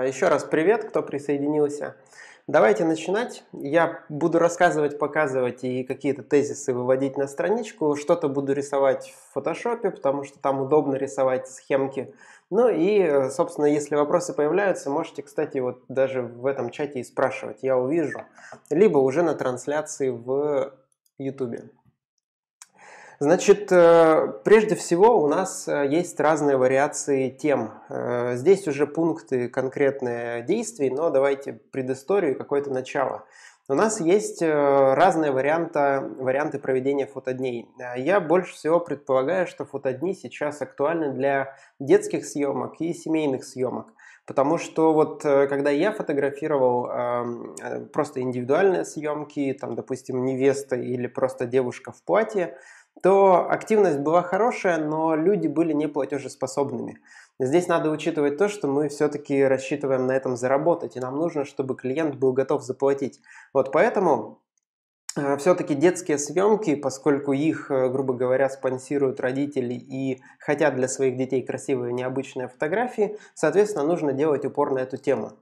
А, Еще раз привет, кто присоединился. Давайте начинать. Я буду рассказывать, показывать и какие-то тезисы выводить на страничку. Что-то буду рисовать в фотошопе, потому что там удобно рисовать схемки. Ну и, собственно, если вопросы появляются, можете, кстати, вот даже в этом чате и спрашивать. Я увижу. Либо уже на трансляции в YouTube. Значит, э, прежде всего у нас э, есть разные вариации тем. Э, здесь уже пункты конкретные действий, но давайте предысторию какое-то начало. У нас есть разные варианты, варианты проведения фотодней. Я больше всего предполагаю, что фотодни сейчас актуальны для детских съемок и семейных съемок. Потому что вот когда я фотографировал эм, э, просто индивидуальные съемки, там, допустим, невеста или просто девушка в платье, то активность была хорошая, но люди были не платежеспособными. Здесь надо учитывать то, что мы все-таки рассчитываем на этом заработать, и нам нужно, чтобы клиент был готов заплатить. Вот поэтому э, все-таки детские съемки, поскольку их, э, грубо говоря, спонсируют родители и хотят для своих детей красивые необычные фотографии, соответственно, нужно делать упор на эту тему.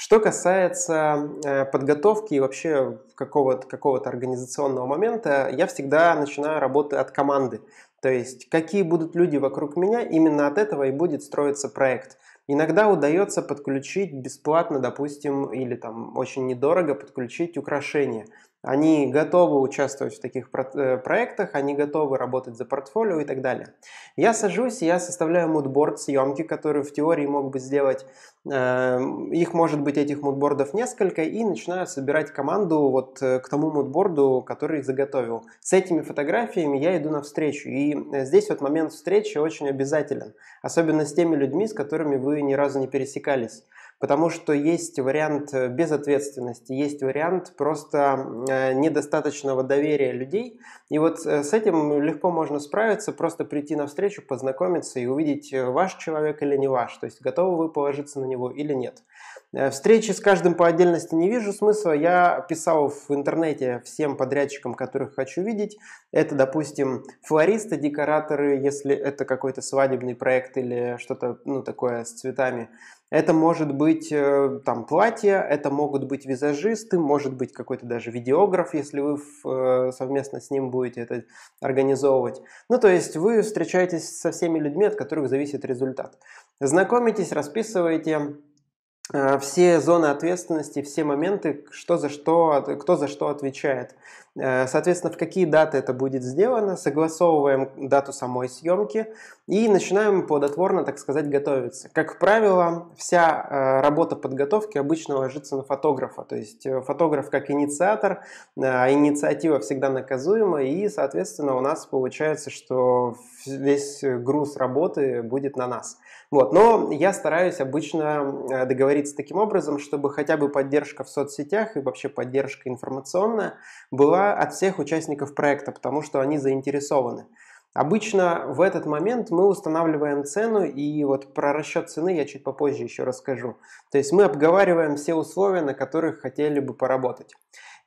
Что касается э, подготовки и вообще какого-то какого организационного момента, я всегда начинаю работы от команды. То есть, какие будут люди вокруг меня, именно от этого и будет строиться проект. Иногда удается подключить бесплатно, допустим, или там очень недорого подключить украшения. Они готовы участвовать в таких э, проектах, они готовы работать за портфолио и так далее. Я сажусь, я составляю мудборд съемки, которые в теории мог бы сделать. Эм, их может быть этих мудбордов несколько и начинаю собирать команду вот э, к тому мудборду, который заготовил. С этими фотографиями я иду на встречу, И э, здесь вот момент встречи очень обязателен, особенно с теми людьми, с которыми вы ни разу не пересекались. Потому что есть вариант э, безответственности, есть вариант просто э, недостаточного доверия людей. И вот э, с этим легко можно справиться, просто прийти на встречу, познакомиться и увидеть, ваш человек или не ваш. То есть готовы вы положиться на него или нет. Э, встречи с каждым по отдельности не вижу смысла. Я писал в интернете всем подрядчикам, которых хочу видеть. Это, допустим, флористы, декораторы, если это какой-то свадебный проект или что-то ну, такое с цветами. Это может быть э, там платье, это могут быть визажисты, может быть какой-то даже видеограф, если вы э, совместно с ним будете это организовывать. Ну, то есть вы встречаетесь со всеми людьми, от которых зависит результат. Знакомитесь, расписываете Э, все зоны ответственности, все моменты, что за что, кто за что отвечает. Э, соответственно, в какие даты это будет сделано, согласовываем дату самой съемки и начинаем плодотворно, так сказать, готовиться. Как правило, вся э, работа подготовки обычно ложится на фотографа, то есть э, фотограф как инициатор, а инициатива всегда наказуема, и, соответственно, у нас получается, что весь груз работы будет на нас. Вот. Но я стараюсь обычно договориться таким образом, чтобы хотя бы поддержка в соцсетях и вообще поддержка информационная была от всех участников проекта, потому что они заинтересованы. Обычно в этот момент мы устанавливаем цену, и вот про расчет цены я чуть попозже еще расскажу. То есть мы обговариваем все условия, на которых хотели бы поработать.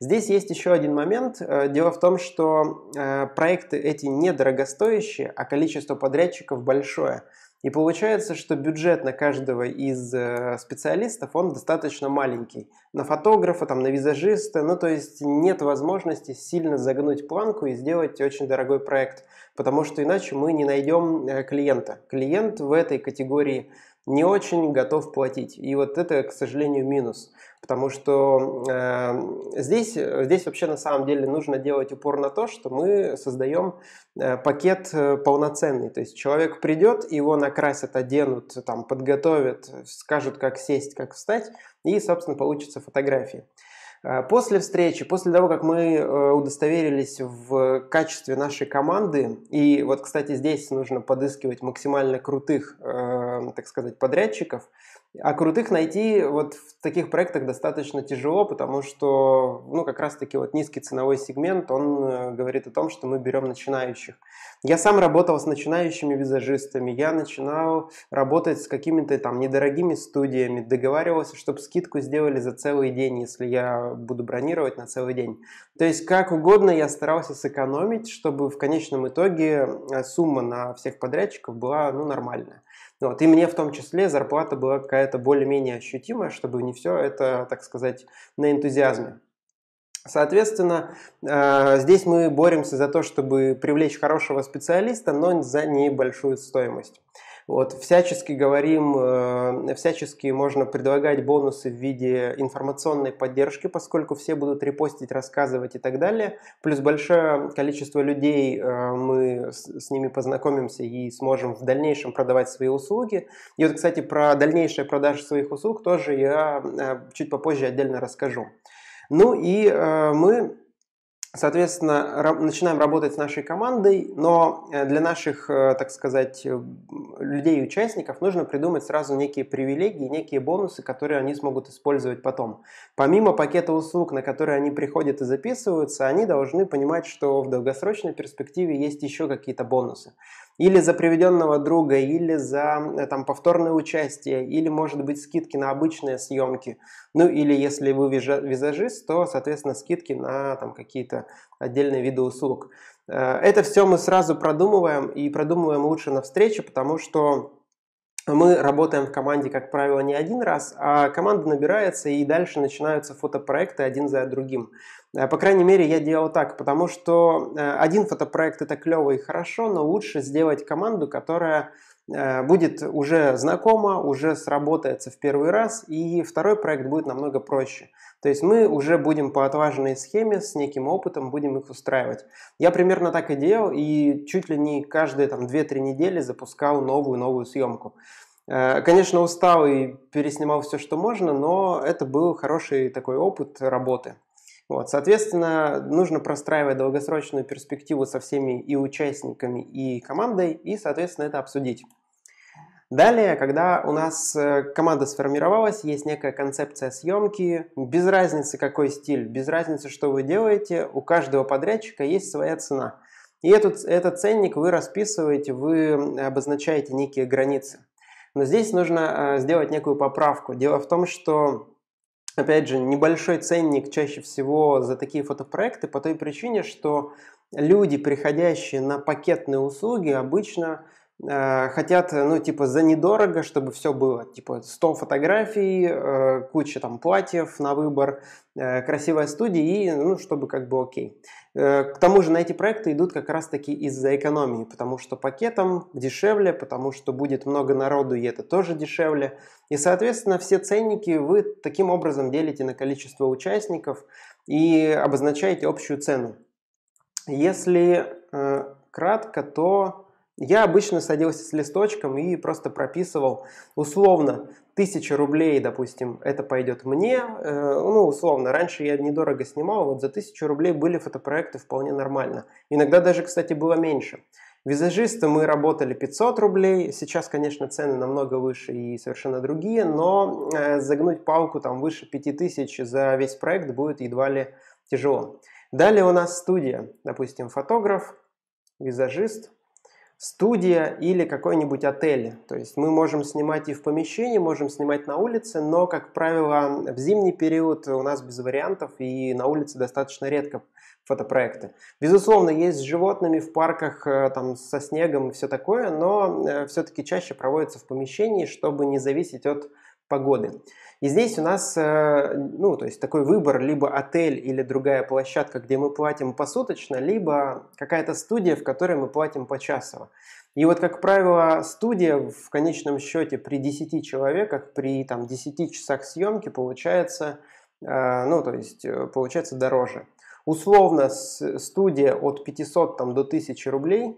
Здесь есть еще один момент. Э, дело в том, что э, проекты эти недорогостоящие, а количество подрядчиков большое – и получается, что бюджет на каждого из э, специалистов, он достаточно маленький. На фотографа, там, на визажиста, ну то есть нет возможности сильно загнуть планку и сделать очень дорогой проект потому что иначе мы не найдем э, клиента. Клиент в этой категории не очень готов платить. И вот это, к сожалению, минус. Потому что э, здесь, здесь вообще на самом деле нужно делать упор на то, что мы создаем э, пакет э, полноценный. То есть человек придет, его накрасят, оденут, там, подготовят, скажут, как сесть, как встать, и, собственно, получится фотография. А, после встречи, после того, как мы э, удостоверились в качестве нашей команды, и вот, кстати, здесь нужно подыскивать максимально крутых, эм, так сказать, подрядчиков – а крутых найти вот в таких проектах достаточно тяжело, потому что, ну, как раз-таки вот низкий ценовой сегмент, он э, говорит о том, что мы берем начинающих. Я сам работал с начинающими визажистами, я начинал работать с какими-то там недорогими студиями, договаривался, чтобы скидку сделали за целый день, если я буду бронировать на целый день. То есть как угодно я старался сэкономить, чтобы в конечном итоге э, сумма на всех подрядчиков была, ну, нормальная. Ну, вот, и мне в том числе зарплата была какая-то более-менее ощутимая, чтобы не все это, так сказать, на энтузиазме. Соответственно, э, здесь мы боремся за то, чтобы привлечь хорошего специалиста, но за небольшую стоимость. Вот, всячески говорим, э, всячески можно предлагать бонусы в виде информационной поддержки, поскольку все будут репостить, рассказывать и так далее. Плюс большое количество людей, э, мы с, с ними познакомимся и сможем в дальнейшем продавать свои услуги. И вот, кстати, про дальнейшие продажи своих услуг тоже я э, чуть попозже отдельно расскажу. Ну и э, мы Соответственно, начинаем работать с нашей командой, но э, для наших, э, так сказать, э, людей и участников нужно придумать сразу некие привилегии, некие бонусы, которые они смогут использовать потом. Помимо пакета услуг, на которые они приходят и записываются, они должны понимать, что в долгосрочной перспективе есть еще какие-то бонусы или за приведенного друга, или за э, там, повторное участие, или, может быть, скидки на обычные съемки. Ну или если вы визажист, то, соответственно, скидки на там, какие-то отдельные виды услуг. Э, это все мы сразу продумываем и продумываем лучше на встрече, потому что мы работаем в команде, как правило, не один раз, а команда набирается и дальше начинаются фотопроекты один за другим. Э, по крайней мере, я делал так, потому что э, один фотопроект это клево и хорошо, но лучше сделать команду, которая э, будет уже знакома, уже сработается в первый раз, и второй проект будет намного проще. То есть мы уже будем по отлаженной схеме с неким опытом будем их устраивать. Я примерно так и делал, и чуть ли не каждые там 2-3 недели запускал новую-новую съемку. Э, конечно, устал и переснимал все, что можно, но это был хороший такой опыт работы. Вот, соответственно, нужно простраивать долгосрочную перспективу со всеми и участниками, и командой, и, соответственно, это обсудить. Далее, когда у нас э, команда сформировалась, есть некая концепция съемки, без разницы какой стиль, без разницы, что вы делаете, у каждого подрядчика есть своя цена. И этот, этот ценник вы расписываете, вы э, обозначаете некие границы. Но здесь нужно э, сделать некую поправку. Дело в том, что опять же, небольшой ценник чаще всего за такие фотопроекты по той причине, что люди, приходящие на пакетные услуги, обычно Э, хотят, э, ну, типа, за недорого, чтобы все было. Типа, 100 фотографий, э, куча там платьев на выбор, красивая студия и, ну, чтобы как бы окей. к тому же на эти проекты идут как раз-таки из-за экономии, потому что пакетом дешевле, потому что будет много народу и это тоже дешевле. И, соответственно, все ценники вы таким образом делите на количество участников и обозначаете общую цену. Если э, кратко, то я обычно садился с листочком и просто прописывал условно 1000 рублей, допустим, это пойдет мне. Э, ну, условно, раньше я недорого снимал, вот за 1000 рублей были фотопроекты вполне нормально. Иногда даже, кстати, было меньше. Визажисты мы работали 500 рублей, сейчас, конечно, цены намного выше и совершенно другие, но э, загнуть палку там выше 5000 за весь проект будет едва ли тяжело. Далее у нас студия, допустим, фотограф, визажист, студия или какой-нибудь отель. То есть мы можем снимать и в помещении, можем снимать на улице, но, как правило, в зимний период у нас без вариантов и на улице достаточно редко фотопроекты. Безусловно, есть с животными в парках, э, там, со снегом и все такое, но э, все-таки чаще проводятся в помещении, чтобы не зависеть от погоды. И здесь у нас, э, ну, то есть такой выбор, либо отель или другая площадка, где мы платим посуточно, либо какая-то студия, в которой мы платим почасово. И вот, как правило, студия в конечном счете при 10 человеках, при там, 10 часах съемки получается, э, ну, то есть э, получается дороже. Условно, студия от 500 там, до 1000 рублей,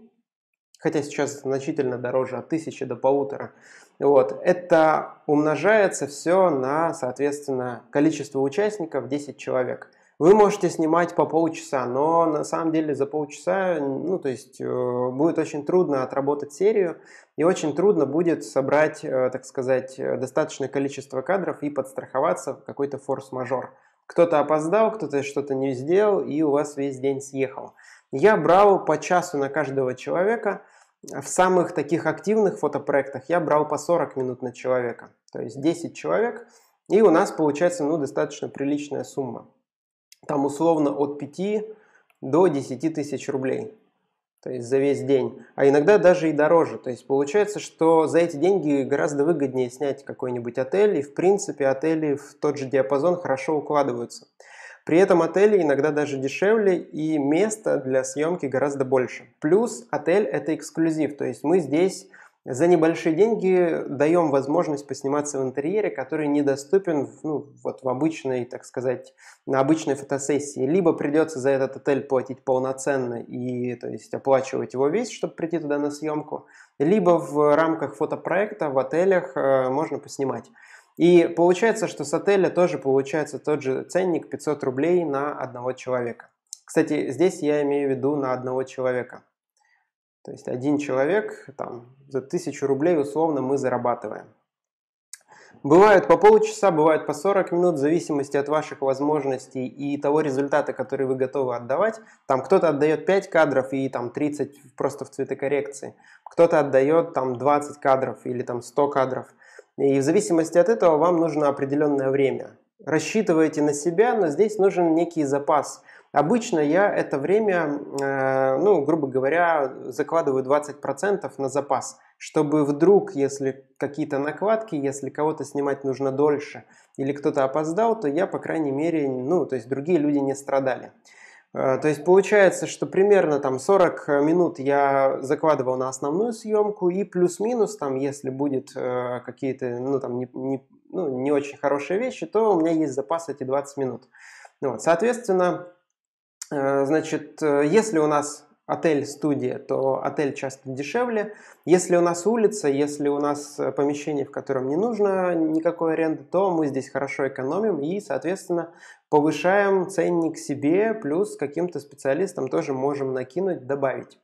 хотя сейчас значительно дороже, от 1000 до полутора. Вот. Это умножается все на, соответственно, количество участников 10 человек. Вы можете снимать по полчаса, но на самом деле за полчаса, ну, то есть, э, будет очень трудно отработать серию, и очень трудно будет собрать, э, так сказать, достаточное количество кадров и подстраховаться в какой-то форс-мажор. Кто-то опоздал, кто-то что-то не сделал, и у вас весь день съехал. Я брал по часу на каждого человека – в самых таких активных фотопроектах я брал по 40 минут на человека, то есть 10 человек, и у нас получается ну, достаточно приличная сумма. Там условно от 5 до 10 тысяч рублей, то есть за весь день, а иногда даже и дороже. То есть получается, что за эти деньги гораздо выгоднее снять какой-нибудь отель, и в принципе отели в тот же диапазон хорошо укладываются. При этом отели иногда даже дешевле и места для съемки гораздо больше. Плюс отель это эксклюзив, то есть мы здесь за небольшие деньги даем возможность посниматься в интерьере, который недоступен ну, вот в обычной, так сказать, на обычной фотосессии. Либо придется за этот отель платить полноценно и то есть, оплачивать его весь, чтобы прийти туда на съемку, либо в рамках фотопроекта в отелях э, можно поснимать. И получается, что с отеля тоже получается тот же ценник 500 рублей на одного человека. Кстати, здесь я имею в виду на одного человека. То есть один человек там, за 1000 рублей условно мы зарабатываем. Бывают по полчаса, бывают по 40 минут, в зависимости от ваших возможностей и того результата, который вы готовы отдавать. Там кто-то отдает 5 кадров и там 30 просто в цветокоррекции, кто-то отдает там 20 кадров или там 100 кадров. И в зависимости от этого вам нужно определенное время. Рассчитываете на себя, но здесь нужен некий запас. Обычно я это время, э, ну, грубо говоря, закладываю 20% на запас, чтобы вдруг, если какие-то накладки, если кого-то снимать нужно дольше или кто-то опоздал, то я, по крайней мере, ну, то есть другие люди не страдали. Э, то есть получается, что примерно там 40 э, минут я закладывал на основную съемку и плюс-минус там, если будет э, какие-то ну там не, не, ну, не очень хорошие вещи, то у меня есть запас эти 20 минут. Вот, соответственно, э, значит, э, если у нас отель-студия, то отель часто дешевле. Если у нас улица, если у нас э, помещение, в котором не нужно никакой аренды, то мы здесь хорошо экономим и, соответственно, повышаем ценник себе, плюс каким-то специалистам тоже можем накинуть, добавить.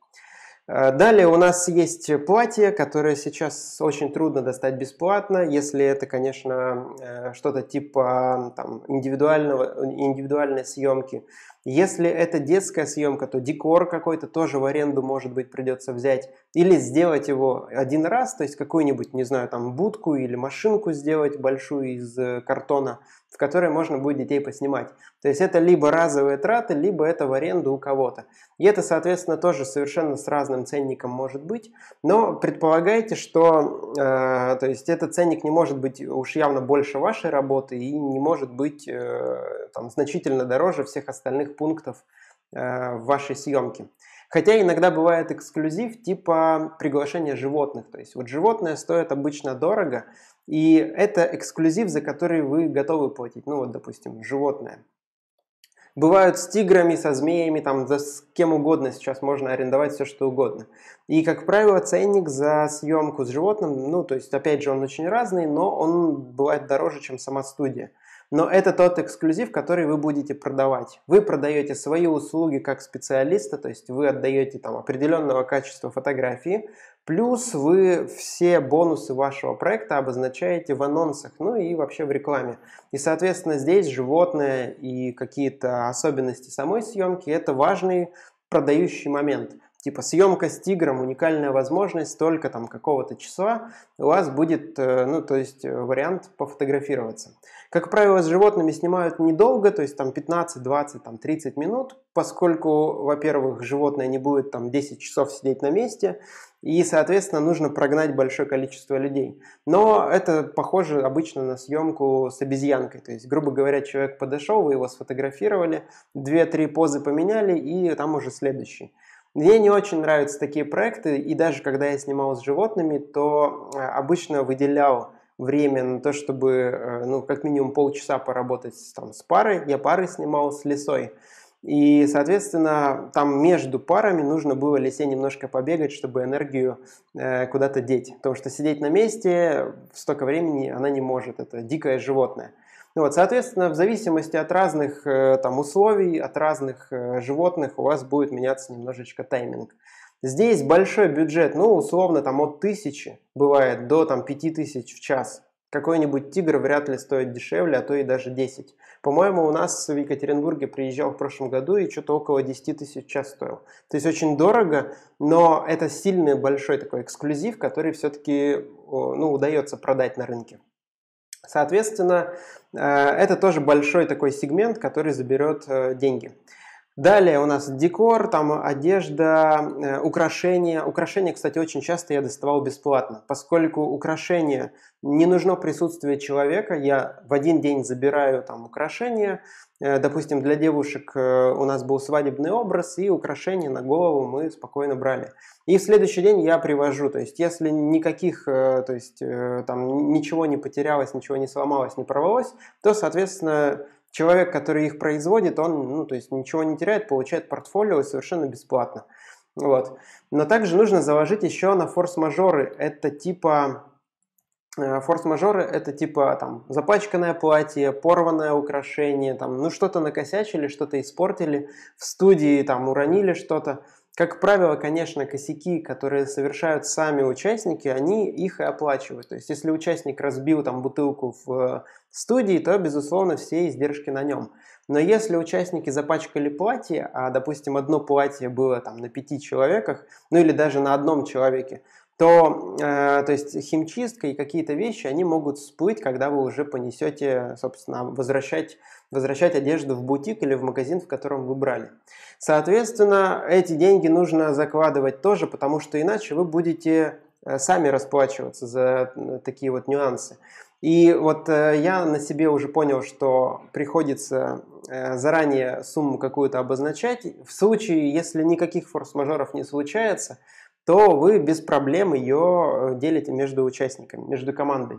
Э, далее у нас есть платье, которое сейчас очень трудно достать бесплатно, если это, конечно, э, что-то типа там, индивидуального, индивидуальной съемки. Если это детская съемка, то декор какой-то тоже в аренду, может быть, придется взять. Или сделать его один раз, то есть какую-нибудь, не знаю, там будку или машинку сделать большую из э, картона, в которой можно будет детей поснимать. То есть это либо разовые траты, либо это в аренду у кого-то. И это, соответственно, тоже совершенно с разным ценником может быть. Но предполагайте, что э, то есть этот ценник не может быть уж явно больше вашей работы и не может быть э, там, значительно дороже всех остальных ключевых пунктов э, в вашей съемке. Хотя иногда бывает эксклюзив типа приглашения животных. То есть вот животное стоит обычно дорого, и это эксклюзив, за который вы готовы платить. Ну вот, допустим, животное. Бывают с тиграми, со змеями, там, да с кем угодно сейчас можно арендовать все, что угодно. И, как правило, ценник за съемку с животным, ну, то есть, опять же, он очень разный, но он бывает дороже, чем сама студия. Но это тот эксклюзив, который вы будете продавать. Вы продаете свои услуги как специалиста, то есть вы отдаете там определенного качества фотографии, плюс вы все бонусы вашего проекта обозначаете в анонсах, ну и вообще в рекламе. И, соответственно, здесь животное и какие-то особенности самой съемки – это важный продающий момент – типа съемка с тигром, уникальная возможность, только там какого-то числа у вас будет, э, ну, то есть э, вариант пофотографироваться. Как правило, с животными снимают недолго, то есть там 15, 20, там 30 минут, поскольку, во-первых, животное не будет там 10 часов сидеть на месте, и, соответственно, нужно прогнать большое количество людей. Но это похоже обычно на съемку с обезьянкой. То есть, грубо говоря, человек подошел, вы его сфотографировали, 2-3 позы поменяли, и там уже следующий. Мне не очень нравятся такие проекты, и даже когда я снимал с животными, то э, обычно выделял время на то, чтобы, э, ну, как минимум полчаса поработать там с парой. Я пары снимал с лесой. И, соответственно, там между парами нужно было лисе немножко побегать, чтобы энергию э, куда-то деть. Потому что сидеть на месте столько времени она не может. Это дикое животное. Ну вот, соответственно, в зависимости от разных э, там, условий, от разных э, животных у вас будет меняться немножечко тайминг. Здесь большой бюджет, ну, условно, там от тысячи бывает до там пяти тысяч в час. Какой-нибудь тигр вряд ли стоит дешевле, а то и даже 10. По-моему, у нас в Екатеринбурге приезжал в прошлом году и что-то около 10 тысяч в час стоил. То есть очень дорого, но это сильный большой такой эксклюзив, который все-таки ну, удается продать на рынке. Соответственно, э, это тоже большой такой сегмент, который заберет э, деньги. Далее у нас декор, там одежда, э, украшения. Украшения, кстати, очень часто я доставал бесплатно, поскольку украшения не нужно присутствие человека. Я в один день забираю там украшения. Э, допустим, для девушек э, у нас был свадебный образ, и украшения на голову мы спокойно брали. И в следующий день я привожу. То есть, если никаких, то есть там ничего не потерялось, ничего не сломалось, не порвалось, то, соответственно, человек, который их производит, он, ну, то есть ничего не теряет, получает портфолио совершенно бесплатно. Вот. Но также нужно заложить еще на форс-мажоры. Это типа э, форс-мажоры это типа там запачканное платье, порванное украшение, там, ну что-то накосячили, что-то испортили, в студии там уронили что-то. Как правило, конечно, косяки, которые совершают сами участники, они их и оплачивают. То есть, если участник разбил там бутылку в э, студии, то, безусловно, все издержки на нем. Но если участники запачкали платье, а, допустим, одно платье было там на пяти человеках, ну или даже на одном человеке, то, э, то есть химчистка и какие-то вещи, они могут всплыть, когда вы уже понесете, собственно, возвращать возвращать одежду в бутик или в магазин, в котором вы брали. Соответственно, эти деньги нужно закладывать тоже, потому что иначе вы будете э, сами расплачиваться за э, такие вот нюансы. И вот э, я на себе уже понял, что приходится заранее сумму какую-то обозначать. В случае, если никаких форс-мажоров не случается, то вы без проблем ее делите между участниками, между командой.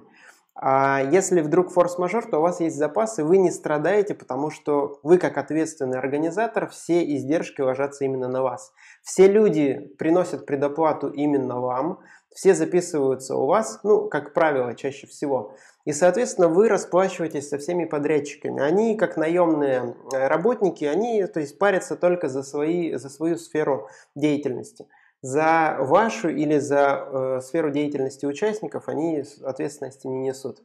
А если вдруг форс-мажор, то у вас есть запасы, вы не страдаете, потому что вы, как ответственный организатор, все издержки ложатся именно на вас. Все люди приносят предоплату именно вам, все записываются у вас, ну, как правило, чаще всего. И, соответственно, вы расплачиваетесь со всеми подрядчиками. Они, как наемные э, работники, они, то есть, парятся только за, свои, за свою сферу деятельности. За вашу или за э, сферу деятельности участников они ответственности не несут.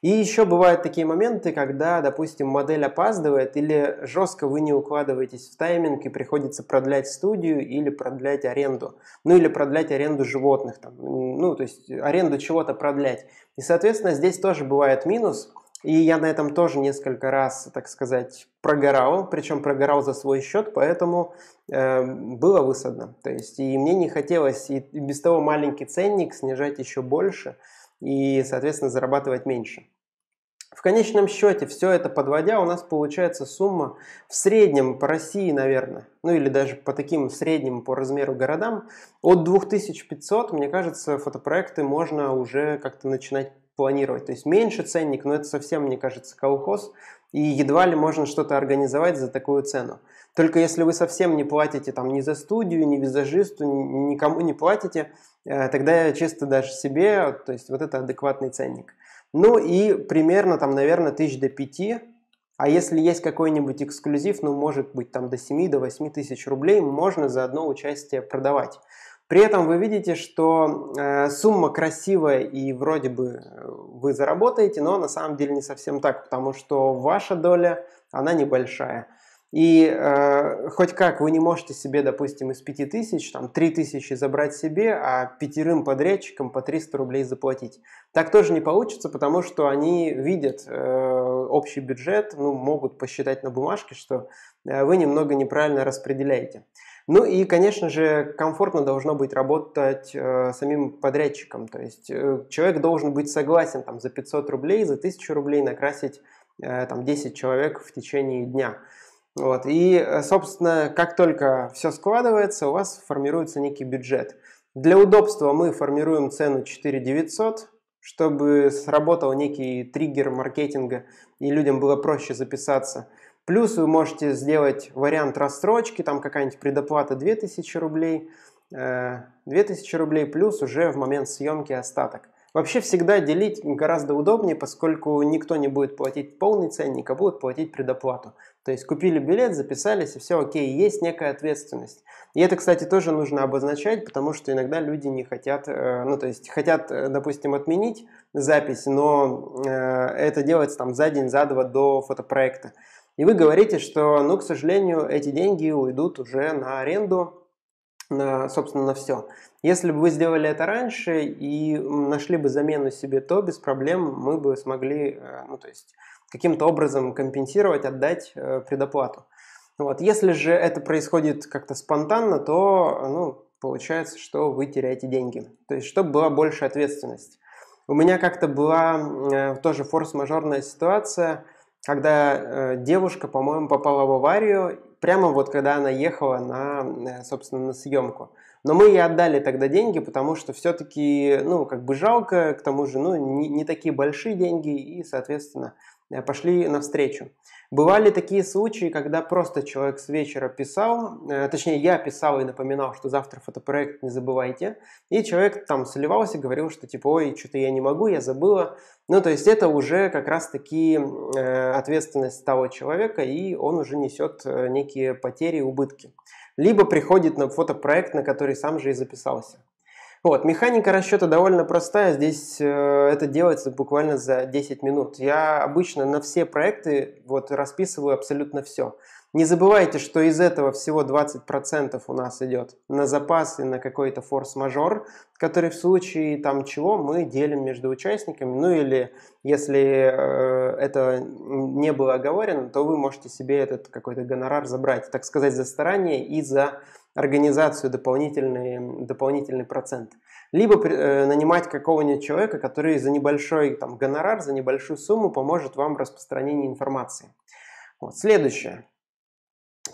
И еще бывают такие моменты, когда, допустим, модель опаздывает или жестко вы не укладываетесь в тайминг и приходится продлять студию или продлять аренду. Ну или продлять аренду животных, там, ну то есть аренду чего-то продлять. И, соответственно, здесь тоже бывает минус – и я на этом тоже несколько раз, так сказать, прогорал, причем прогорал за свой счет, поэтому э, было высадно. То есть и мне не хотелось и, и без того маленький ценник снижать еще больше и, соответственно, зарабатывать меньше. В конечном счете, все это подводя, у нас получается сумма в среднем по России, наверное, ну или даже по таким средним по размеру городам, от 2500, мне кажется, фотопроекты можно уже как-то начинать планировать. То есть меньше ценник, но это совсем, мне кажется, колхоз, и едва ли можно что-то организовать за такую цену. Только если вы совсем не платите там ни за студию, ни визажисту, никому не платите, э, тогда чисто даже себе, то есть вот это адекватный ценник. Ну и примерно там, наверное, тысяч до пяти, а если есть какой-нибудь эксклюзив, ну может быть там до семи, до восьми тысяч рублей можно за одно участие продавать. При этом вы видите, что э, сумма красивая и вроде бы э, вы заработаете, но на самом деле не совсем так, потому что ваша доля, она небольшая. И э, хоть как вы не можете себе, допустим, из 5000, там 3000 забрать себе, а пятерым подрядчикам по 300 рублей заплатить. Так тоже не получится, потому что они видят э, общий бюджет, ну, могут посчитать на бумажке, что э, вы немного неправильно распределяете. Ну и, конечно же, комфортно должно быть работать э, самим подрядчиком. То есть э, человек должен быть согласен там, за 500 рублей, за 1000 рублей накрасить э, там, 10 человек в течение дня. Вот. И, э, собственно, как только все складывается, у вас формируется некий бюджет. Для удобства мы формируем цену 4 900, чтобы сработал некий триггер маркетинга и людям было проще записаться – Плюс вы можете сделать вариант рассрочки, там какая-нибудь предоплата 2000 рублей, 2000 э, рублей плюс уже в момент съемки остаток. Вообще всегда делить гораздо удобнее, поскольку никто не будет платить полный ценник, а будет платить предоплату. То есть купили билет, записались и все окей, есть некая ответственность. И это, кстати, тоже нужно обозначать, потому что иногда люди не хотят, э, ну то есть хотят, э, допустим, отменить запись, но это делается там за день, за два до фотопроекта. И вы говорите, что, ну, к сожалению, эти деньги уйдут уже на аренду, на, собственно, на все. Если бы вы сделали это раньше и нашли бы замену себе, то без проблем мы бы смогли, э, ну, то есть, каким-то образом компенсировать, отдать э, предоплату. Вот. Если же это происходит как-то спонтанно, то ну, получается, что вы теряете деньги. То есть, чтобы была больше ответственность. У меня как-то была э, тоже форс-мажорная ситуация – когда э, девушка, по-моему, попала в аварию, прямо вот когда она ехала на, э, собственно, на съемку. Но мы ей отдали тогда деньги, потому что все-таки, ну, как бы жалко, к тому же, ну, не, не такие большие деньги, и, соответственно, Э, пошли навстречу. Бывали такие случаи, когда просто человек с вечера писал, э, точнее я писал и напоминал, что завтра фотопроект не забывайте, и человек там сливался, говорил, что типа ой, что-то я не могу, я забыла. Ну то есть это уже как раз таки э, ответственность того человека, и он уже несет некие потери и убытки. Либо приходит на фотопроект, на который сам же и записался. Вот, механика расчета довольно простая, здесь э, это делается буквально за 10 минут. Я обычно на все проекты вот расписываю абсолютно все. Не забывайте, что из этого всего 20% у нас идет на запас и на какой-то форс-мажор, который в случае там чего мы делим между участниками, ну или если э, это не было оговорено, то вы можете себе этот какой-то гонорар забрать, так сказать, за старание и за организацию дополнительный, дополнительный процент. Либо э, нанимать какого-нибудь человека, который за небольшой там, гонорар, за небольшую сумму поможет вам в распространении информации. Вот. Следующее.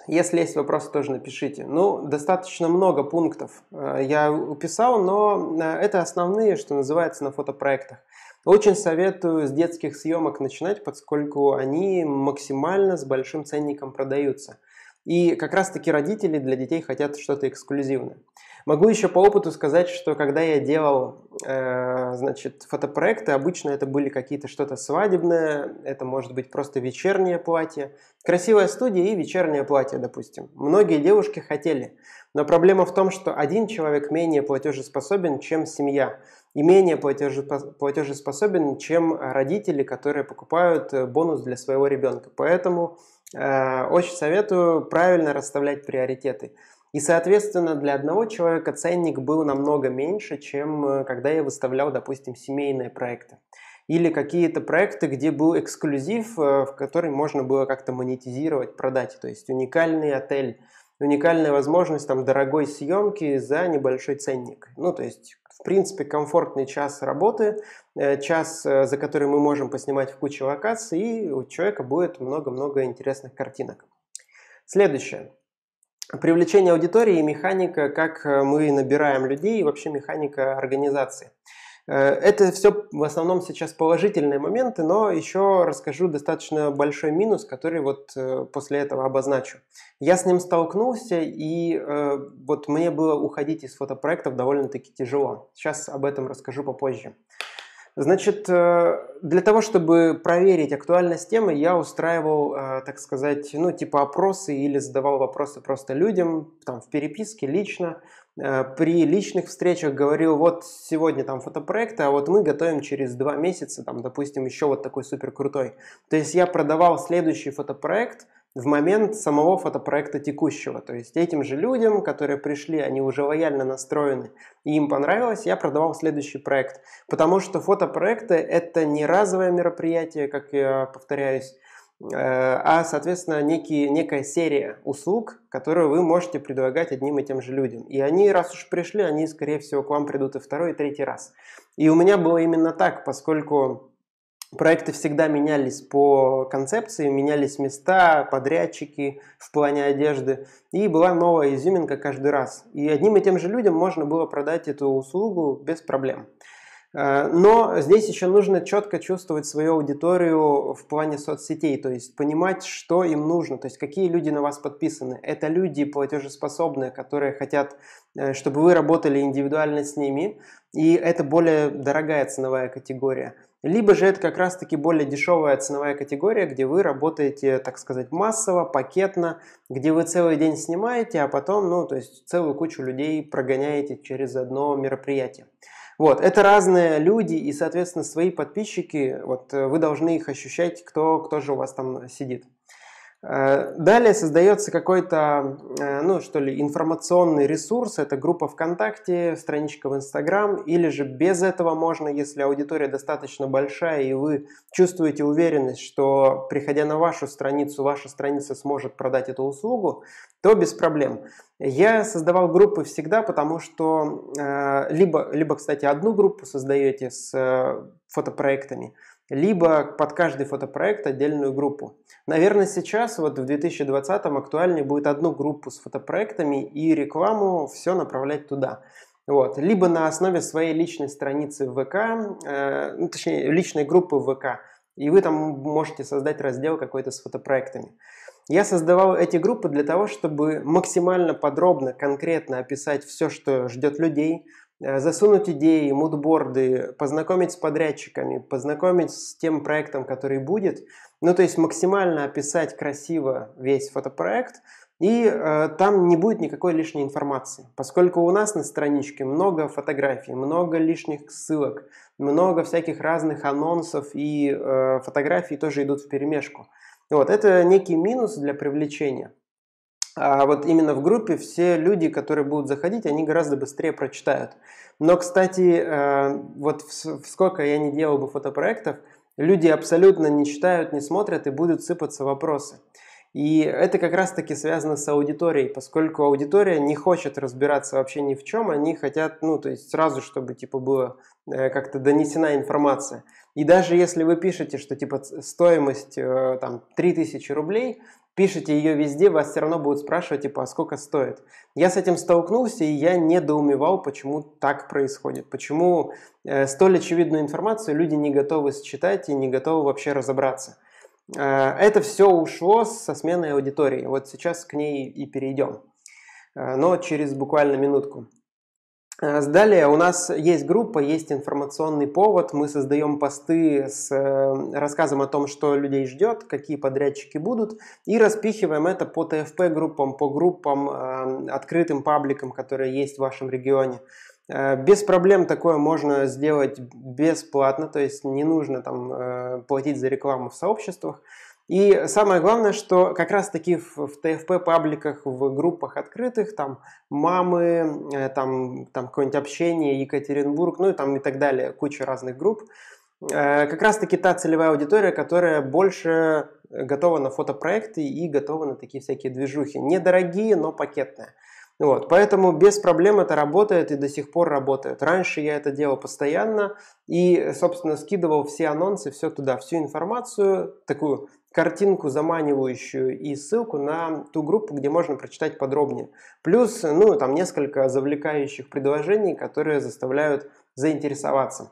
Если есть вопросы, тоже напишите. Ну, достаточно много пунктов э, я уписал, но э, это основные, что называется, на фотопроектах. Очень советую с детских съемок начинать, поскольку они максимально с большим ценником продаются. И как раз-таки родители для детей хотят что-то эксклюзивное. Могу еще по опыту сказать, что когда я делал э, значит, фотопроекты, обычно это были какие-то что-то свадебное, это может быть просто вечернее платье. Красивая студия и вечернее платье, допустим. Многие девушки хотели. Но проблема в том, что один человек менее платежеспособен, чем семья. И менее платежеспособен, чем родители, которые покупают э, бонус для своего ребенка. Поэтому э, очень советую правильно расставлять приоритеты. И, соответственно, для одного человека ценник был намного меньше, чем э, когда я выставлял, допустим, семейные проекты. Или какие-то проекты, где был эксклюзив, э, в который можно было как-то монетизировать, продать. То есть уникальный отель, уникальная возможность там дорогой съемки за небольшой ценник. Ну, то есть, в принципе, комфортный час работы, э, час, за который мы можем поснимать в куче локаций, и у человека будет много-много интересных картинок. Следующее привлечение аудитории и механика, как э, мы набираем людей и вообще механика организации. Э, это все в основном сейчас положительные моменты, но еще расскажу достаточно большой минус, который вот э, после этого обозначу. Я с ним столкнулся, и вот мне было уходить из фотопроектов довольно-таки тяжело. Сейчас об этом расскажу попозже. Значит, э, для того, чтобы проверить актуальность темы, я устраивал, э, так сказать, ну, типа опросы или задавал вопросы просто людям, там, в переписке, лично. Э, при личных встречах говорил, вот сегодня там фотопроекты, а вот мы готовим через два месяца, там, допустим, еще вот такой супер крутой. То есть я продавал следующий фотопроект – в момент самого фотопроекта текущего. То есть этим же людям, которые пришли, они уже лояльно настроены, и им понравилось, я продавал следующий проект. Потому что фотопроекты – это не разовое мероприятие, как я повторяюсь, э, а, соответственно, некие, некая серия услуг, которую вы можете предлагать одним и тем же людям. И они, раз уж пришли, они, скорее всего, к вам придут и второй, и третий раз. И у меня было именно так, поскольку Проекты всегда менялись по концепции, менялись места, подрядчики в плане одежды. И была новая изюминка каждый раз. И одним и тем же людям можно было продать эту услугу без проблем. Э, но здесь еще нужно четко чувствовать свою аудиторию в плане соцсетей, то есть понимать, что им нужно, то есть какие люди на вас подписаны. Это люди платежеспособные, которые хотят, э, чтобы вы работали индивидуально с ними, и это более дорогая ценовая категория. Либо же это как раз-таки более дешевая ценовая категория, где вы работаете, так сказать, массово, пакетно, где вы целый день снимаете, а потом, ну, то есть целую кучу людей прогоняете через одно мероприятие. Вот, это разные люди, и, соответственно, свои подписчики, вот э, вы должны их ощущать, кто, кто же у вас там сидит. Э, далее создается какой-то, э, ну что ли, информационный ресурс, это группа ВКонтакте, страничка в Инстаграм, или же без этого можно, если аудитория достаточно большая и вы чувствуете уверенность, что приходя на вашу страницу, ваша страница сможет продать эту услугу, то без проблем. Я создавал группы всегда, потому что э, либо, либо, кстати, одну группу создаете с фотопроектами – либо под каждый фотопроект отдельную группу. Наверное, сейчас, вот в 2020 м актуальнее будет одну группу с фотопроектами и рекламу все направлять туда. Вот. Либо на основе своей личной страницы ВК, э, ну, точнее, личной группы ВК, и вы там можете создать раздел какой-то с фотопроектами. Я создавал эти группы для того, чтобы максимально подробно, конкретно описать все, что ждет людей, Э, засунуть идеи, мудборды, познакомить с подрядчиками, познакомить с тем проектом, который будет. Ну, то есть максимально описать красиво весь фотопроект, и э, там не будет никакой лишней информации, поскольку у нас на страничке много фотографий, много лишних ссылок, много всяких разных анонсов, и э, фотографии тоже идут в перемешку. Вот, это некий минус для привлечения. А вот именно в группе все люди, которые будут заходить, они гораздо быстрее прочитают. Но, кстати, э, вот сколько я не делал бы фотопроектов, люди абсолютно не читают, не смотрят и будут сыпаться вопросы. И это как раз-таки связано с аудиторией, поскольку аудитория не хочет разбираться вообще ни в чем, они хотят, ну, то есть сразу, чтобы, типа, было э, как-то донесена информация. И даже если вы пишете, что типа стоимость э, там 3000 рублей, пишите ее везде, вас все равно будут спрашивать, типа, а сколько стоит. Я с этим столкнулся, и я недоумевал, почему так происходит, почему э, столь очевидную информацию люди не готовы считать и не готовы вообще разобраться. Э, это все ушло со сменой аудитории, вот сейчас к ней и перейдем, э, но через буквально минутку. Э, далее у нас есть группа, есть информационный повод. Мы создаем посты с э, рассказом о том, что людей ждет, какие подрядчики будут, и распихиваем это по ТФП-группам, по группам, э, открытым пабликам, которые есть в вашем регионе. Без проблем такое можно сделать бесплатно, то есть не нужно там платить за рекламу в сообществах. И самое главное, что как раз таки в, в ТФП пабликах, в группах открытых, там мамы, э, там, там какое-нибудь общение, Екатеринбург, ну и там и так далее, куча разных групп, э, как раз таки та целевая аудитория, которая больше э, готова на фотопроекты и готова на такие всякие движухи. Недорогие, но пакетные. Вот, поэтому без проблем это работает и до сих пор работает. Раньше я это делал постоянно и, собственно, скидывал все анонсы, все туда, всю информацию такую картинку заманивающую и ссылку на ту группу, где можно прочитать подробнее. Плюс, ну, там несколько завлекающих предложений, которые заставляют заинтересоваться.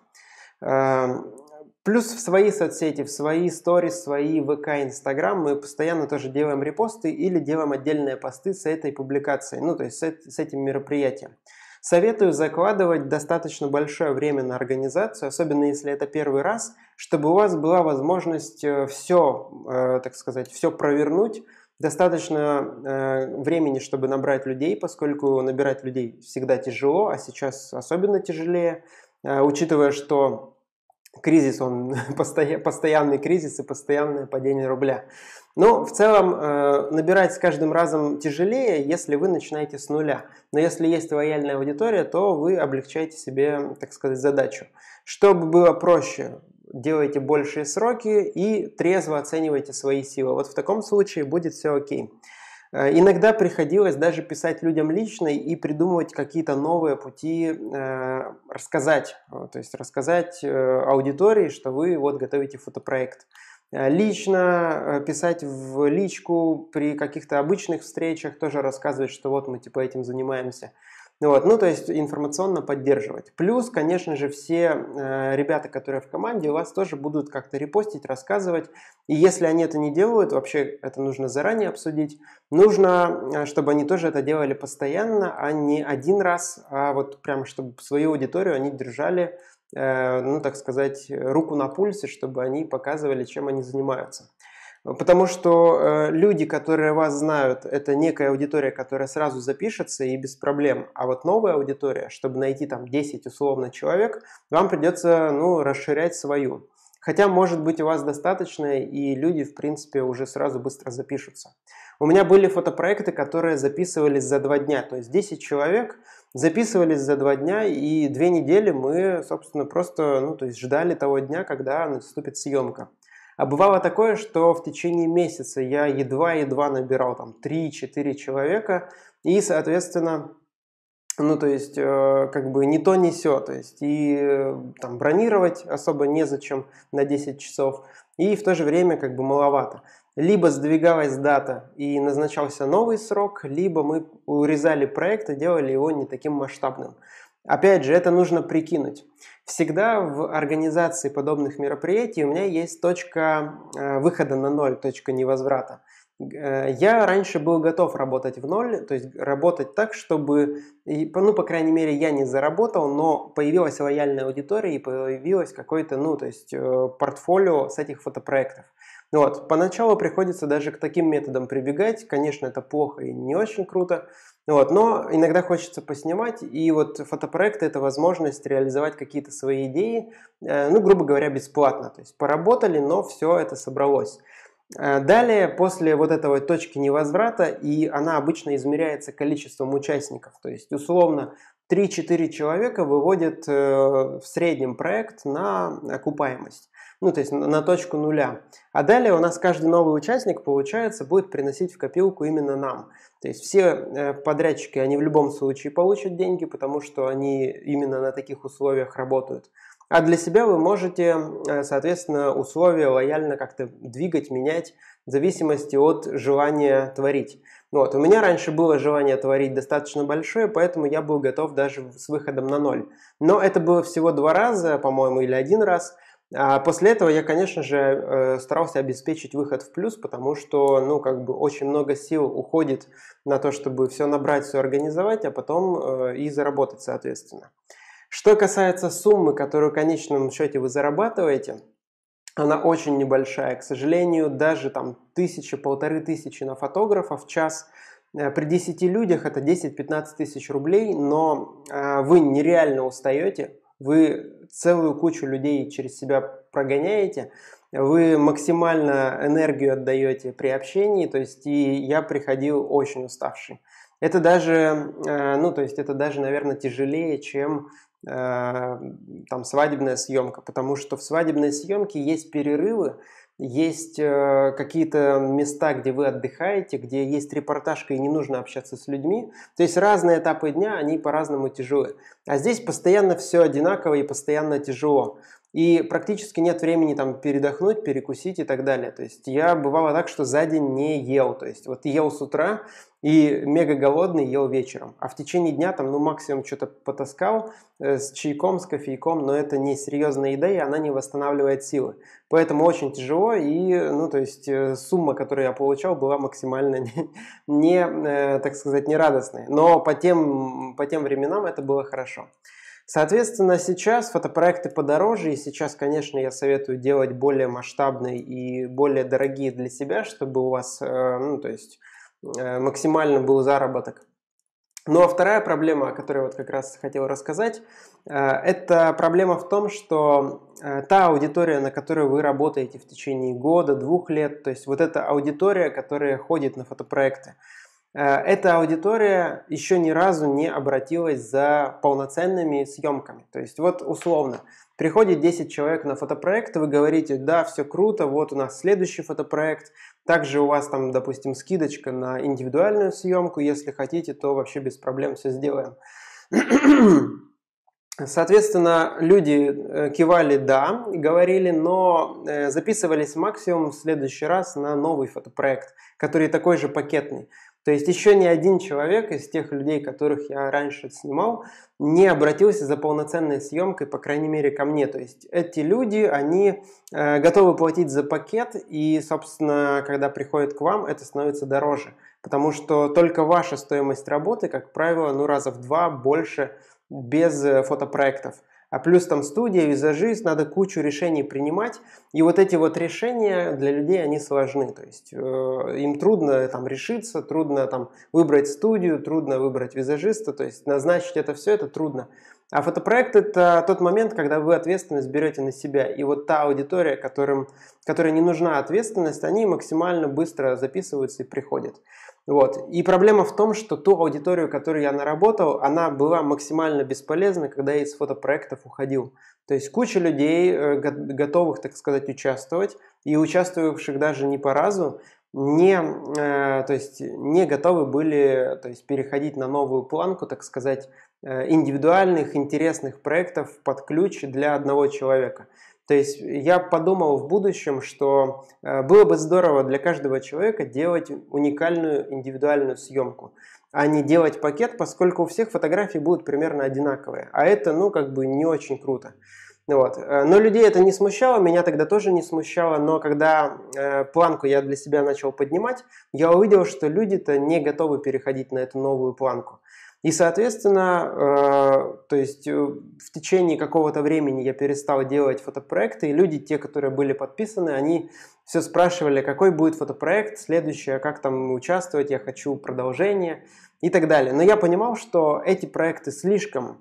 Эм, плюс в свои соцсети, в свои сторис, свои ВК, Инстаграм мы постоянно тоже делаем репосты или делаем отдельные посты с этой публикацией, ну, то есть с этим мероприятием. Советую закладывать достаточно большое время на организацию, особенно если это первый раз, чтобы у вас была возможность э, все, э, так сказать, все провернуть, достаточно э, времени, чтобы набрать людей, поскольку набирать людей всегда тяжело, а сейчас особенно тяжелее, учитывая, что кризис, он постоянный кризис и постоянное падение рубля. Но в целом э, набирать с каждым разом тяжелее, если вы начинаете с нуля. Но если есть лояльная аудитория, то вы облегчаете себе, так сказать, задачу. Чтобы было проще, делайте большие сроки и трезво оценивайте свои силы. Вот в таком случае будет все окей. Э, иногда приходилось даже писать людям лично и придумывать какие-то новые пути э, рассказать, э, то есть рассказать аудитории, что вы вот готовите фотопроект. Лично писать в личку при каких-то обычных встречах, тоже рассказывать, что вот мы типа этим занимаемся. Вот, ну, то есть информационно поддерживать. Плюс, конечно же, все э, ребята, которые в команде, у вас тоже будут как-то репостить, рассказывать. И если они это не делают, вообще это нужно заранее обсудить. Нужно, э, чтобы они тоже это делали постоянно, а не один раз, а вот прям, чтобы свою аудиторию они держали, э, ну, так сказать, руку на пульсе, чтобы они показывали, чем они занимаются. Потому что э, люди, которые вас знают, это некая аудитория, которая сразу запишется и без проблем. А вот новая аудитория, чтобы найти там 10 условно человек, вам придется ну, расширять свою. Хотя, может быть, у вас достаточно, и люди, в принципе, уже сразу быстро запишутся. У меня были фотопроекты, которые записывались за два дня, то есть 10 человек записывались за два дня, и две недели мы, собственно, просто ну, то есть ждали того дня, когда наступит съемка. А бывало такое, что в течение месяца я едва-едва набирал там 3-4 человека, и, соответственно, ну, то есть, э, как бы не то, не все. То есть, и э, там бронировать особо незачем на 10 часов, и в то же время как бы маловато. Либо сдвигалась дата и назначался новый срок, либо мы урезали проект и делали его не таким масштабным. Опять же, это нужно прикинуть. Всегда в организации подобных мероприятий у меня есть точка э, выхода на ноль, точка невозврата. Э, я раньше был готов работать в ноль, то есть работать так, чтобы, ну, по крайней мере, я не заработал, но появилась лояльная аудитория и появилось какое-то, ну, то есть э, портфолио с этих фотопроектов. Вот, поначалу приходится даже к таким методам прибегать, конечно, это плохо и не очень круто, вот, но иногда хочется поснимать, и вот фотопроект – это возможность реализовать какие-то свои идеи, э, ну, грубо говоря, бесплатно. То есть поработали, но все это собралось. Э, далее, после вот этого точки невозврата, и она обычно измеряется количеством участников, то есть условно 3-4 человека выводят э, в среднем проект на окупаемость ну, то есть на точку нуля. А далее у нас каждый новый участник, получается, будет приносить в копилку именно нам. То есть все э, подрядчики, они в любом случае получат деньги, потому что они именно на таких условиях работают. А для себя вы можете, э, соответственно, условия лояльно как-то двигать, менять в зависимости от желания творить. Вот. У меня раньше было желание творить достаточно большое, поэтому я был готов даже с выходом на ноль. Но это было всего два раза, по-моему, или один раз – а после этого я, конечно же, э, старался обеспечить выход в плюс, потому что, ну, как бы очень много сил уходит на то, чтобы все набрать, все организовать, а потом э, и заработать, соответственно. Что касается суммы, которую в конечном счете вы зарабатываете, она очень небольшая. К сожалению, даже там тысяча, полторы тысячи на фотографа в час э, при 10 людях это 10-15 тысяч рублей, но вы нереально устаете, вы целую кучу людей через себя прогоняете, вы максимально энергию отдаете при общении, то есть и я приходил очень уставший. Это даже, э, ну, то есть это даже, наверное, тяжелее, чем э, там свадебная съемка, потому что в свадебной съемке есть перерывы, есть э, какие-то места, где вы отдыхаете, где есть репортажка и не нужно общаться с людьми. То есть разные этапы дня, они по-разному тяжелы. А здесь постоянно все одинаково и постоянно тяжело. И практически нет времени там передохнуть, перекусить и так далее. То есть я бывало так, что за день не ел. То есть вот ел с утра и мега голодный ел вечером. А в течение дня там ну максимум что-то потаскал э, с чайком, с кофейком, но это не серьезная еда и она не восстанавливает силы. Поэтому очень тяжело и ну то есть э, сумма, которую я получал, была максимально не, не э, так сказать, не радостной. Но по тем, по тем временам это было хорошо. Соответственно, сейчас фотопроекты подороже, и сейчас, конечно, я советую делать более масштабные и более дорогие для себя, чтобы у вас, э, ну, то есть э, максимально был заработок. Ну а вторая проблема, о которой вот как раз хотел рассказать, э, это проблема в том, что та аудитория, на которую вы работаете в течение года, двух лет, то есть вот эта аудитория, которая ходит на фотопроекты, Э, эта аудитория еще ни разу не обратилась за полноценными съемками. То есть вот условно, приходит 10 человек на фотопроект, вы говорите, да, все круто, вот у нас следующий фотопроект, также у вас там, допустим, скидочка на индивидуальную съемку, если хотите, то вообще без проблем все сделаем. Соответственно, люди э, кивали «да», говорили, но э, записывались максимум в следующий раз на новый фотопроект, который такой же пакетный. То есть еще ни один человек из тех людей, которых я раньше снимал, не обратился за полноценной съемкой, по крайней мере, ко мне. То есть эти люди, они э, готовы платить за пакет, и, собственно, когда приходят к вам, это становится дороже. Потому что только ваша стоимость работы, как правило, ну раза в два больше без э, фотопроектов. А плюс там студия, визажист, надо кучу решений принимать. И вот эти вот решения для людей, они сложны. То есть э, им трудно там решиться, трудно там выбрать студию, трудно выбрать визажиста. То есть назначить это все, это трудно. А фотопроект – это тот момент, когда вы ответственность берете на себя. И вот та аудитория, которым, которой не нужна ответственность, они максимально быстро записываются и приходят. Вот. И проблема в том, что ту аудиторию, которую я наработал, она была максимально бесполезна, когда я из фотопроектов уходил. То есть куча людей, э, готовых, так сказать, участвовать, и участвовавших даже не по разу, не, э, то есть не готовы были то есть переходить на новую планку, так сказать, э, индивидуальных интересных проектов под ключ для одного человека. То есть я подумал в будущем, что э, было бы здорово для каждого человека делать уникальную индивидуальную съемку, а не делать пакет, поскольку у всех фотографии будут примерно одинаковые. А это, ну, как бы не очень круто. Вот. Э, но людей это не смущало, меня тогда тоже не смущало, но когда э, планку я для себя начал поднимать, я увидел, что люди-то не готовы переходить на эту новую планку. И, соответственно, э, то есть э, в течение какого-то времени я перестал делать фотопроекты, и люди, те, которые были подписаны, они все спрашивали, какой будет фотопроект, следующее, как там участвовать, я хочу продолжение и так далее. Но я понимал, что эти проекты слишком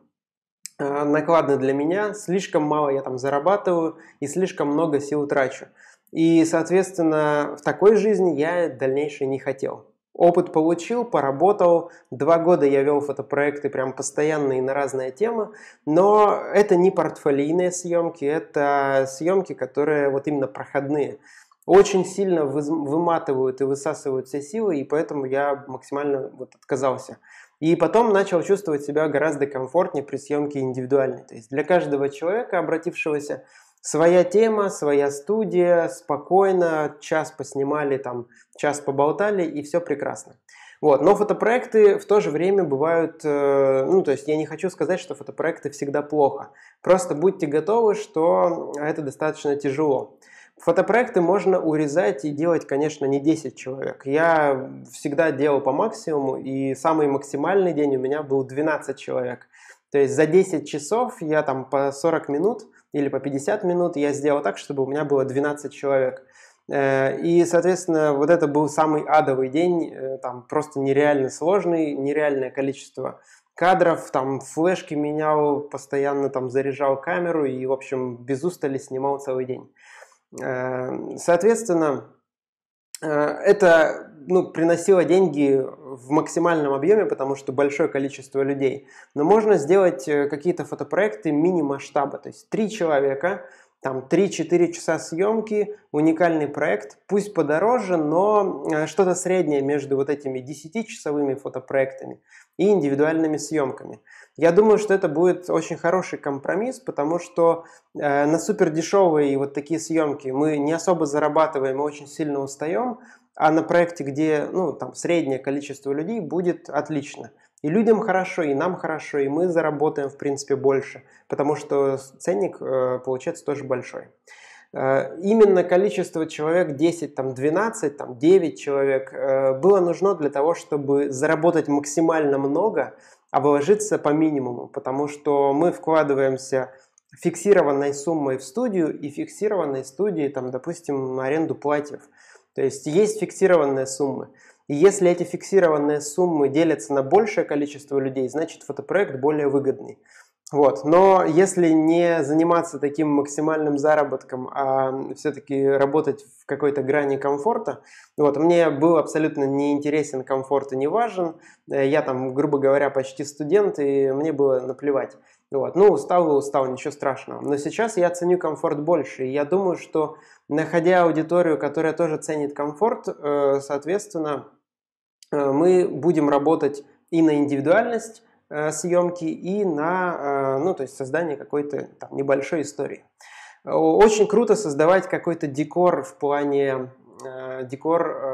э, накладны для меня, слишком мало я там зарабатываю и слишком много сил трачу. И, соответственно, в такой жизни я дальнейшей не хотел. Опыт получил, поработал. Два года я вел фотопроекты прям постоянные на разные темы. Но это не портфолийные съемки, это съемки, которые вот именно проходные. Очень сильно выматывают и высасывают все силы, и поэтому я максимально вот отказался. И потом начал чувствовать себя гораздо комфортнее при съемке индивидуальной. То есть для каждого человека, обратившегося, своя тема, своя студия, спокойно, час поснимали, там, час поболтали, и все прекрасно. Вот. Но фотопроекты в то же время бывают, э, ну, то есть я не хочу сказать, что фотопроекты всегда плохо. Просто будьте готовы, что это достаточно тяжело. Фотопроекты можно урезать и делать, конечно, не 10 человек. Я всегда делал по максимуму, и самый максимальный день у меня был 12 человек. То есть за 10 часов я там по 40 минут – или по 50 минут, я сделал так, чтобы у меня было 12 человек. Э, и, соответственно, вот это был самый адовый день, э, там просто нереально сложный, нереальное количество кадров, там флешки менял, постоянно там заряжал камеру и, в общем, без устали снимал целый день. Э, соответственно, это ну, приносило деньги в максимальном объеме, потому что большое количество людей. Но можно сделать э, какие-то фотопроекты мини-масштаба, то есть три человека, там 3-4 часа съемки, уникальный проект, пусть подороже, но э, что-то среднее между вот этими 10-часовыми фотопроектами и индивидуальными съемками. Я думаю, что это будет очень хороший компромисс, потому что э, на супер дешевые вот такие съемки мы не особо зарабатываем и очень сильно устаем, а на проекте, где ну, там, среднее количество людей, будет отлично. И людям хорошо, и нам хорошо, и мы заработаем, в принципе, больше, потому что ценник э, получается тоже большой. Э, именно количество человек 10, там, 12, там, 9 человек э, было нужно для того, чтобы заработать максимально много, а вложиться по минимуму, потому что мы вкладываемся фиксированной суммой в студию и фиксированной студии, там, допустим, на аренду платьев – то есть есть фиксированные суммы. И если эти фиксированные суммы делятся на большее количество людей, значит фотопроект более выгодный. Вот. Но если не заниматься таким максимальным заработком, а все-таки работать в какой-то грани комфорта, вот, мне был абсолютно не интересен комфорт и не важен. Э, я там, грубо говоря, почти студент, и мне было наплевать. Вот. Ну, устал и устал, ничего страшного. Но сейчас я ценю комфорт больше. И я думаю, что находя аудиторию, которая тоже ценит комфорт, э, соответственно, э, мы будем работать и на индивидуальность э, съемки, и на ну, то есть создание какой-то там, небольшой истории. Очень круто создавать какой-то декор в плане декор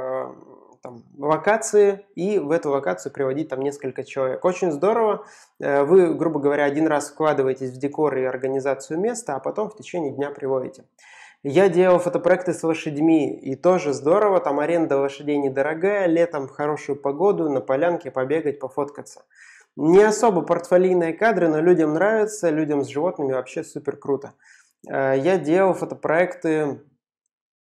вакации и в эту вакацию приводить там несколько человек. Очень здорово. Э, вы, грубо говоря, один раз вкладываетесь в декор и организацию места, а потом в течение дня приводите. Я делал фотопроекты с лошадьми, и тоже здорово, там аренда лошадей недорогая, летом в хорошую погоду, на полянке побегать, пофоткаться. Не особо портфолийные кадры, но людям нравится, людям с животными вообще супер круто. Э, я делал фотопроекты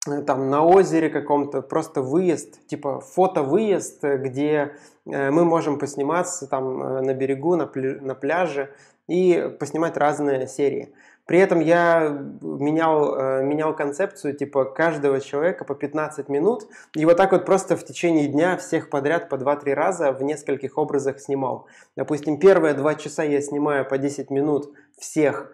Э, там на озере каком-то просто выезд, типа фото-выезд, э, где э, мы можем посниматься там на берегу, на, пля на пляже и поснимать разные серии. При этом я менял, менял концепцию, типа каждого человека по 15 минут, и вот так вот просто в течение дня всех подряд по 2-3 раза в нескольких образах снимал. Допустим, первые 2 часа я снимаю по 10 минут всех,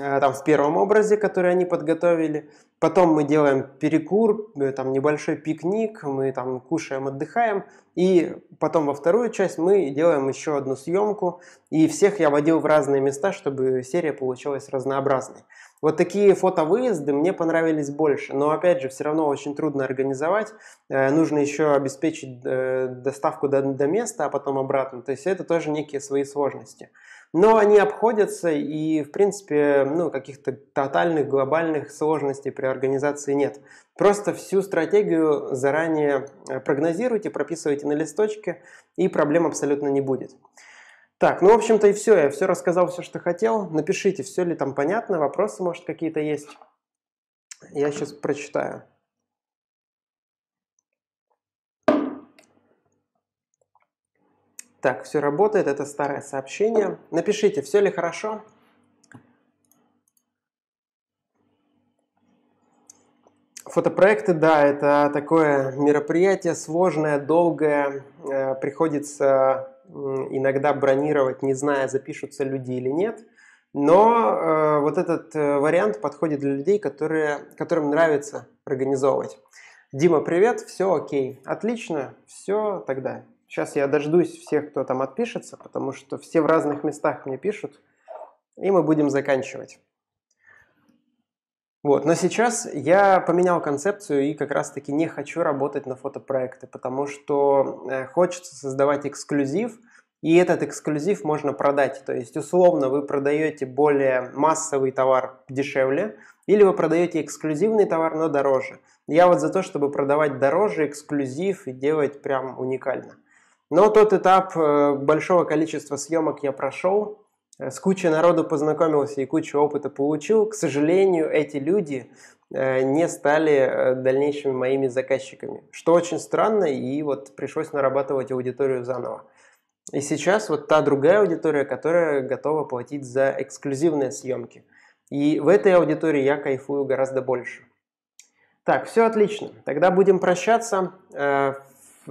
Э, там в первом образе, который они подготовили. Потом мы делаем перекур, э, там небольшой пикник, мы там кушаем, отдыхаем. И потом во вторую часть мы делаем еще одну съемку. И всех я водил в разные места, чтобы серия получилась разнообразной. Вот такие фотовыезды мне понравились больше, но опять же, все равно очень трудно организовать. Э, нужно еще обеспечить доставку до места, а потом обратно. То есть это тоже некие свои сложности. Но они обходятся, и, в принципе, ну, каких-то тотальных глобальных сложностей при организации нет. Просто всю стратегию заранее э, прогнозируйте, прописывайте на листочке, и проблем абсолютно не будет. Так, ну, в общем-то, и все. Я все рассказал, все, что хотел. Напишите, все ли там понятно, вопросы, может, какие-то есть. Я сейчас прочитаю. Так, все работает, это старое сообщение. Напишите, все ли хорошо. Фотопроекты, да, это такое мероприятие сложное, долгое. Э, приходится иногда бронировать, не зная, запишутся люди или нет. Но э, вот этот э, вариант подходит для людей, которые, которым нравится организовывать. Дима, привет, все окей, отлично, все тогда. Сейчас я дождусь всех, кто там отпишется, потому что все в разных местах мне пишут, и мы будем заканчивать. Вот. Но сейчас я поменял концепцию и как раз-таки не хочу работать на фотопроекты, потому что э, хочется создавать эксклюзив, и этот эксклюзив можно продать. То есть, условно, вы продаете более массовый товар дешевле, или вы продаете эксклюзивный товар, но дороже. Я вот за то, чтобы продавать дороже, эксклюзив и делать прям уникально. Но тот этап э, большого количества съемок я прошел, э, с кучей народу познакомился и кучу опыта получил. К сожалению, эти люди э, не стали дальнейшими моими заказчиками, что очень странно, и вот пришлось нарабатывать аудиторию заново. И сейчас вот та другая аудитория, которая готова платить за эксклюзивные съемки. И в этой аудитории я кайфую гораздо больше. Так, все отлично. Тогда будем прощаться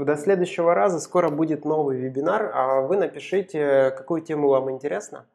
до следующего раза. Скоро будет новый вебинар. а Вы напишите, какую тему вам интересно.